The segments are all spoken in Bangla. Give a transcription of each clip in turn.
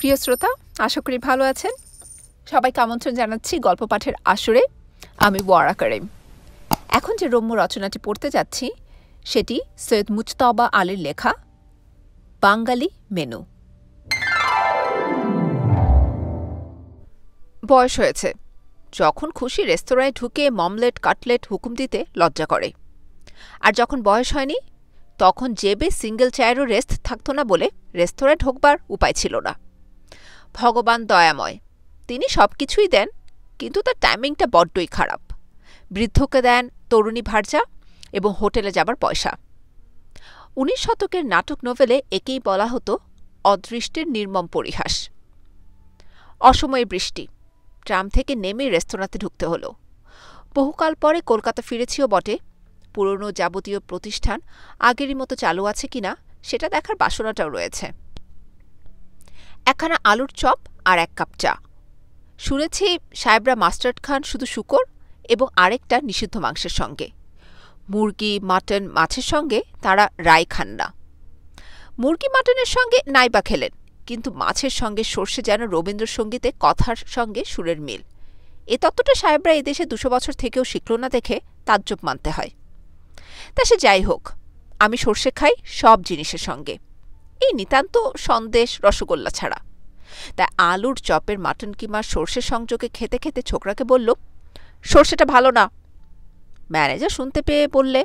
প্রিয় শ্রোতা আশা করি ভালো আছেন সবাইকে আমন্ত্রণ জানাচ্ছি গল্প পাঠের আসরে আমি ওয়ারা করিম এখন যে রম্য রচনাটি পড়তে যাচ্ছি সেটি সৈয়দ মুজতবা আলীর লেখা বাঙালি মেনু বয়স হয়েছে যখন খুশি রেস্তোরাঁয় ঢুকে মমলেট কাটলেট হুকুম দিতে লজ্জা করে আর যখন বয়স হয়নি তখন জেবে সিঙ্গেল চেয়ারও রেস্ট থাকতো না বলে রেস্তোরাঁয় ঢোকবার উপায় ছিল না ভগবান দয়াময় তিনি সব কিছুই দেন কিন্তু তার টাইমিংটা বড্ডই খারাপ বৃদ্ধকে দেন তরুণী ভার্যা এবং হোটেলে যাবার পয়সা উনিশ শতকের নাটক নোভেলে একেই বলা হতো অদৃষ্টের নির্মম পরিহাস অসময়ে বৃষ্টি ট্রাম থেকে নেমে রেস্তোরাঁতে ঢুকতে হলো বহুকাল পরে কলকাতা ফিরেছিও বটে পুরনো যাবতীয় প্রতিষ্ঠান আগেরই মতো চালু আছে কিনা সেটা দেখার বাসনাটাও রয়েছে একখানা আলুর চপ আর এক কাপ চা শুনেছি সাহেবরা মাস্টার্ড খান শুধু শুকর এবং আরেকটা নিষিদ্ধ মাংসের সঙ্গে মুরগি মাটন মাছের সঙ্গে তারা রায় খান না মুরগি মাটনের সঙ্গে নাইবা খেলেন কিন্তু মাছের সঙ্গে সর্ষে যেন রবীন্দ্রসঙ্গীতে কথার সঙ্গে সুরের মিল এ তত্ত্বটা সাহেবরা এদেশে দুশো বছর থেকেও শিখল না দেখে তাজ্জব মানতে হয় তা সে যাই হোক আমি সর্ষে খাই সব জিনিসের সঙ্গে এই নিতান্ত সন্দেশ রসগোল্লা ছাড়া তাই আলুর চপের মাটন কিমা সর্ষে সংযোগে খেতে খেতে ছোকরাকে বলল সর্ষেটা ভালো না ম্যানেজার শুনতে পেয়ে বললে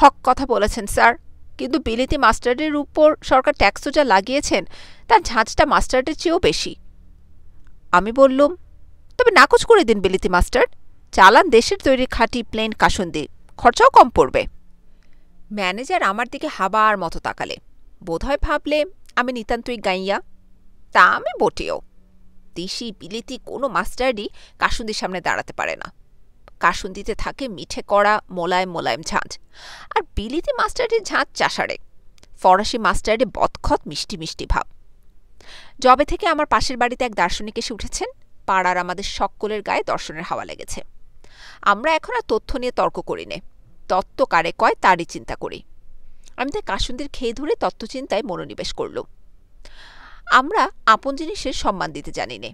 হক কথা বলেছেন স্যার কিন্তু বিলিতি মাস্টার্ডের উপর সরকার ট্যাক্সও যা লাগিয়েছেন তার ঝাঁঝটা মাস্টার্ডের চেয়েও বেশি আমি বললুম তবে নাকচ করে দিন বিলিতি মাস্টার চালান দেশের তৈরি খাঁটি প্লেন কাসুন্দি খরচাও কম পড়বে ম্যানেজার আমার দিকে হাবার মতো তাকালে বোধ হয় ভাবলে আমি নিতান্তই গাইয়া তা আমি বটেও দেশি বিলিতি কোনো মাস্টারই কাসুন্দির সামনে দাঁড়াতে পারে না কাসুন্দিতে থাকে মিঠে করা মোলায়েম মোলায়েম ঝাঁঝ আর বিলিতি মাস্টারডির ঝাঁঝ চাষারে ফরাসি মাস্টারডি বদখত মিষ্টি মিষ্টি ভাব জবে থেকে আমার পাশের বাড়িতে এক দার্শনিক এসে উঠেছেন পাড়ার আমাদের সকলের গায়ে দর্শনের হাওয়া লেগেছে আমরা এখন আর তথ্য নিয়ে তর্ক করি নে তত্ত্ব কারে কয় তারই চিন্তা করি আমি তার কাসুনদের খেয়ে ধরে তত্ত্বচিন্তায় মনোনিবেশ করল আমরা আপন জিনিসের সম্মান দিতে জানি নে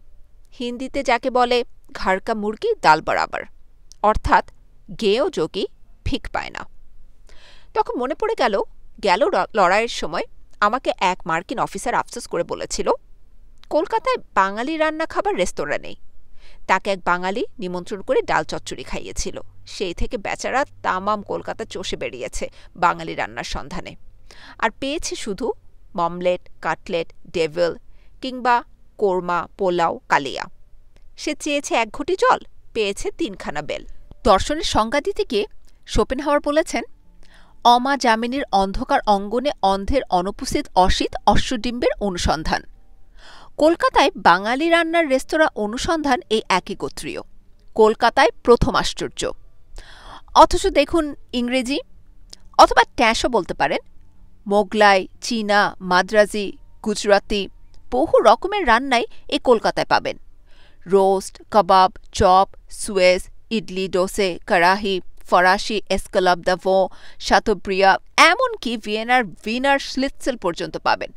হিন্দিতে যাকে বলে ঘাড়কা মুরগি দাল বরাবর অর্থাৎ গেয়েও যোগী ভিক পায় না তখন মনে পড়ে গেল গেল লড়াইয়ের সময় আমাকে এক মার্কিন অফিসার আফসোস করে বলেছিল কলকাতায় বাঙালি রান্না খাবার রেস্তোরাঁ নেই তাকে এক বাঙালি নিমন্ত্রণ করে ডাল চচ্চড়ি খাইয়েছিল সেই থেকে বেচারা তামাম কলকাতা চষে বেরিয়েছে বাঙালি রান্নার সন্ধানে আর পেয়েছে শুধু মমলেট কাটলেট ডেভেল কিংবা কোরমা পোলাও কালিয়া সে চেয়েছে এক ঘটি জল পেয়েছে তিনখানা বেল দর্শনের সংজ্ঞা দিতে গিয়ে শোপেন হাওয়ার বলেছেন অমা যামিনীর অন্ধকার অঙ্গনে অন্ধের অনুপস্থিত অসিত অশ্বডিম্বের অনুসন্ধান কলকাতায় বাঙালি রান্নার রেস্তোরাঁ অনুসন্ধান এই একই গোত্রীয় কলকাতায় প্রথম আশ্চর্য অথচ দেখুন ইংরেজি অথবা ট্যাঁসও বলতে পারেন মোগলাই চীনা মাদ্রাজি গুজরাতি বহু রকমের রান্নাই এই কলকাতায় পাবেন রোস্ট কাবাব চপ সুয়েজ ইডলি ডোসে কারাহি ফরাসি এসকলাব ভো সাতব্রিয়া এমনকি ভিয়েনার ভিনার স্লিৎসেল পর্যন্ত পাবেন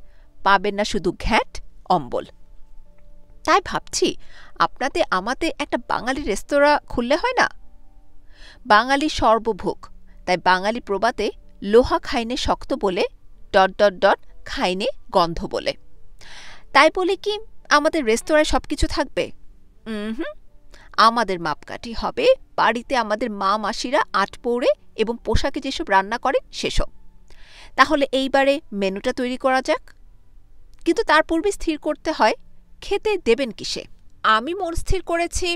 পাবেন না শুধু ঘ্যাট অম্বল তাই ভাবছি আপনাতে আমাতে একটা বাঙালি রেস্তোরাঁ খুললে হয় না বাঙালি সর্বভোগ তাই বাঙালি প্রবাতে লোহা খাইনে শক্ত বলে ডট ডট ডট খাইনে গন্ধ বলে তাই বলে কি আমাদের রেস্তোরাঁয় সব কিছু থাকবে হুম আমাদের মাপকাঠি হবে বাড়িতে আমাদের মা মাসিরা আট পৌড়ে এবং পোশাকে যেসব রান্না করে সেসব তাহলে এইবারে মেনুটা তৈরি করা যাক কিন্তু তার পূর্বে স্থির করতে হয় খেতে দেবেন কিসে আমি মন স্থির করেছি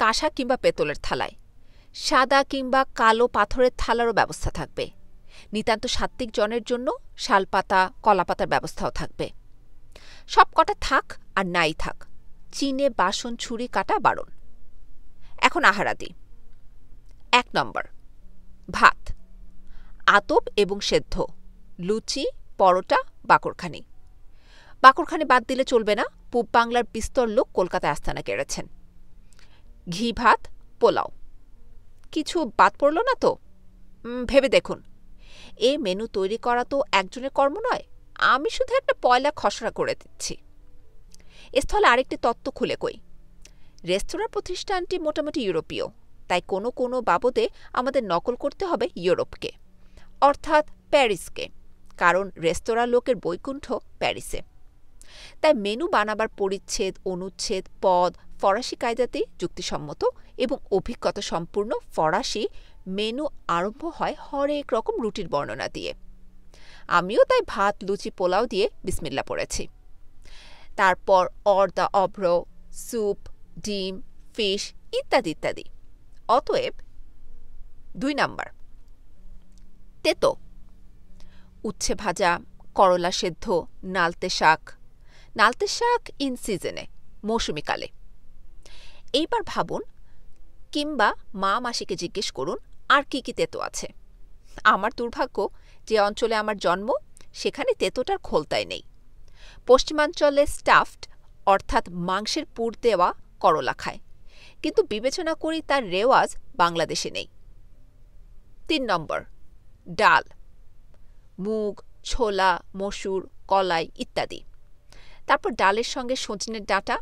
কাঁসা কিংবা পেতলের থালায় সাদা কিংবা কালো পাথরের থালারও ব্যবস্থা থাকবে নিতান্ত সাত্বিক জনের জন্য শালপাতা কলাপাতার ব্যবস্থাও থাকবে সব কটা থাক আর নাই থাক চীনে বাসন ছুরি কাটা বারণ এখন আহারাদি এক নম্বর ভাত আতপ এবং সেদ্ধ লুচি পরোটা বাকরখানি পাকড়খানে বাদ দিলে চলবে না পূব বাংলার বিস্তর লোক কলকাতায় আস্তানা কেড়েছেন ঘি ভাত পোলাও কিছু বাদ পড়ল না তো ভেবে দেখুন এ মেনু তৈরি করা তো একজনের কর্ম নয় আমি শুধু একটা পয়লা খসড়া করে দিচ্ছি স্থলে আরেকটি তত্ত্ব খুলে কই রেস্তোরাঁ প্রতিষ্ঠানটি মোটামুটি ইউরোপীয় তাই কোনো কোনো বাবদে আমাদের নকল করতে হবে ইউরোপকে অর্থাৎ প্যারিসকে কারণ রেস্তোরাঁ লোকের বৈকুণ্ঠ প্যারিসে তাই মেনু বানাবার পরিচ্ছেদ অনুচ্ছেদ পদ ফরাসি কায়দাতে যুক্তিসম্মত এবং অভিজ্ঞতা সম্পূর্ণ ফরাসি মেনু আরম্ভ হয় হরেক রকম রুটির বর্ণনা দিয়ে আমিও তাই ভাত লুচি পোলাও দিয়ে বিসমিল্লা পড়েছি তারপর অর্দা অভ্র স্যুপ ডিম ফিশ ইত্যাদি ইত্যাদি অতএব দুই নাম্বার তেতো উচ্ছে ভাজা করলা সেদ্ধ নালতে শাক নালতে শাক ইন সিজনে মৌসুমিকালে এইবার ভাবুন কিংবা মা মাসিকে জিজ্ঞেস করুন আর কি কি তেতো আছে আমার দুর্ভাগ্য যে অঞ্চলে আমার জন্ম সেখানে তেতোটার খোলতাই নেই পশ্চিমাঞ্চলে স্টাফড অর্থাৎ মাংসের পুর দেওয়া করলা খায় কিন্তু বিবেচনা করি তার রেওয়াজ বাংলাদেশে নেই তিন নম্বর ডাল মুগ ছোলা মসুর কলাই ইত্যাদি তারপর ডালের সঙ্গে সজনের ডাটা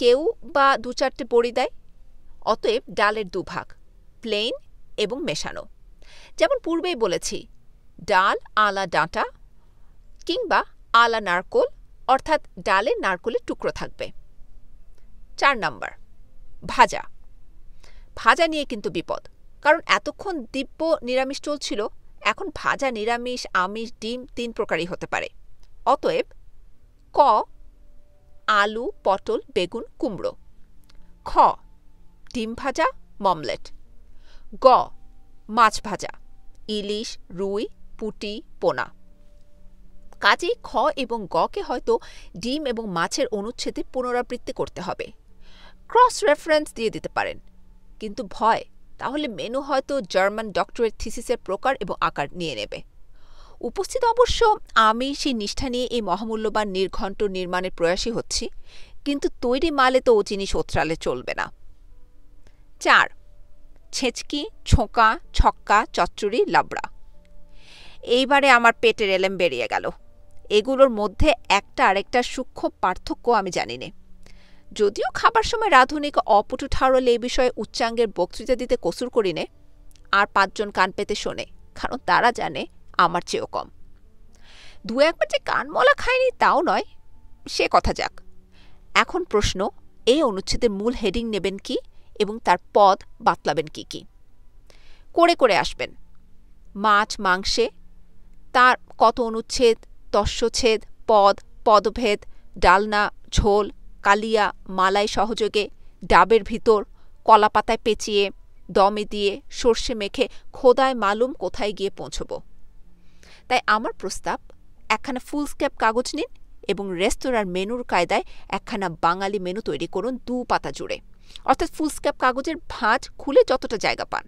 কেউ বা দু চারটে বড়ি দেয় অতএব ডালের দুভাগ প্লেন এবং মেশানো যেমন পূর্বেই বলেছি ডাল আলা ডাঁটা কিংবা আলা নারকোল অর্থাৎ ডালে নারকোলের টুকরো থাকবে চার নাম্বার ভাজা ভাজা নিয়ে কিন্তু বিপদ কারণ এতক্ষণ দিব্য নিরামিষ চলছিল এখন ভাজা নিরামিষ আমিষ ডিম তিন প্রকারই হতে পারে অতএব ক আলু পটল বেগুন কুমড়ো খ ডিম ভাজা মমলেট গ মাছ ভাজা ইলিশ রুই পুটি পোনা কাজেই খ এবং গকে হয়তো ডিম এবং মাছের অনুচ্ছেদে পুনরাবৃত্তি করতে হবে ক্রস রেফারেন্স দিয়ে দিতে পারেন কিন্তু ভয় তাহলে মেনু হয়তো জার্মান ডক্টরেট থিসিসের প্রকার এবং আকার নিয়ে নেবে উপস্থিত অবশ্য আমি সেই নিষ্ঠা নিয়ে এই মহামূল্যবান নির্ঘণ্ট নির্মাণের প্রয়াসই হচ্ছি কিন্তু তৈরি মালে তো ও জিনিস ওত্রালে চলবে না চার ছেঁচকি ছোঁকা ছক্কা চচ্চড়ি লাবড়া এইবারে আমার পেটের এলেম বেরিয়ে গেল এগুলোর মধ্যে একটা আরেকটা সূক্ষ্ম পার্থক্য আমি জানি নে যদিও খাবার সময় রাধুনিক অপটু ঠাউরলে এ বিষয়ে উচ্চাঙ্গের বক্তৃতা দিতে কসুর করি নে আর পাঁচজন কান পেতে শোনে কারণ তারা জানে আমার চেয়েও কম দু একবার যে কানমলা খায়নি তাও নয় সে কথা যাক এখন প্রশ্ন এই অনুচ্ছেদের মূল হেডিং নেবেন কি এবং তার পদ বাতলাবেন কি কি করে করে আসবেন মাছ মাংসে তার কত অনুচ্ছেদ তস্যচ্ছেদ পদ পদভেদ ডালনা ঝোল কালিয়া মালাই সহযোগে ডাবের ভিতর কলাপাতায় পেঁচিয়ে দমে দিয়ে সর্ষে মেখে খোদায় মালুম কোথায় গিয়ে পৌঁছব তাই আমার প্রস্তাব একখানা ফুল স্ক্যাপ কাগজ নিন এবং রেস্তোরাঁর মেনুর কায়দায় একখানা বাঙালি মেনু তৈরি করুন দু পাতা জুড়ে অর্থাৎ ফুল স্ক্যাপ কাগজের ভাঁজ খুলে যতটা জায়গা পান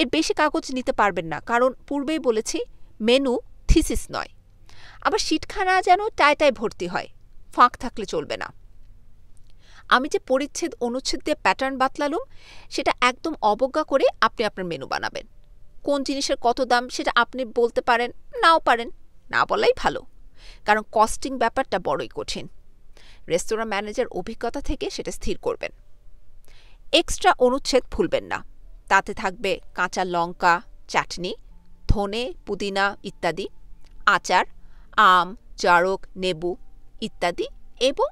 এর বেশি কাগজ নিতে পারবেন না কারণ পূর্বেই বলেছি মেনু থিসিস নয় আবার শীতখানা যেন টায়টায় ভর্তি হয় ফাঁক থাকলে চলবে না আমি যে পরিচ্ছেদ অনুচ্ছেদ দিয়ে প্যাটার্ন বাতলালুম সেটা একদম অবজ্ঞা করে আপনি আপনার মেনু বানাবেন কোন জিনিসের কত দাম সেটা আপনি বলতে পারেন নাও পারেন না বলাই ভালো কারণ কস্টিং ব্যাপারটা বড়ই কঠিন রেস্তোরাঁ ম্যানেজার অভিজ্ঞতা থেকে সেটা স্থির করবেন এক্সট্রা অনুচ্ছেদ ভুলবেন না তাতে থাকবে কাঁচা লঙ্কা চাটনি ধনে পুদিনা ইত্যাদি আচার আম জারক নেবু ইত্যাদি এবং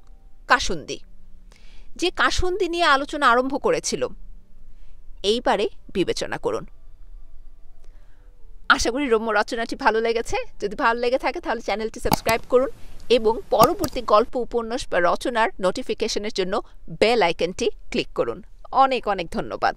কাসুন্দি যে কাসুন্দি নিয়ে আলোচনা আরম্ভ করেছিল এইবারে বিবেচনা করুন আশা করি রম্য রচনাটি ভালো লেগেছে যদি ভালো লেগে থাকে তাহলে চ্যানেলটি সাবস্ক্রাইব করুন এবং পরবর্তী গল্প উপন্যাস বা রচনার নোটিফিকেশনের জন্য বেল আইকনটি ক্লিক করুন অনেক অনেক ধন্যবাদ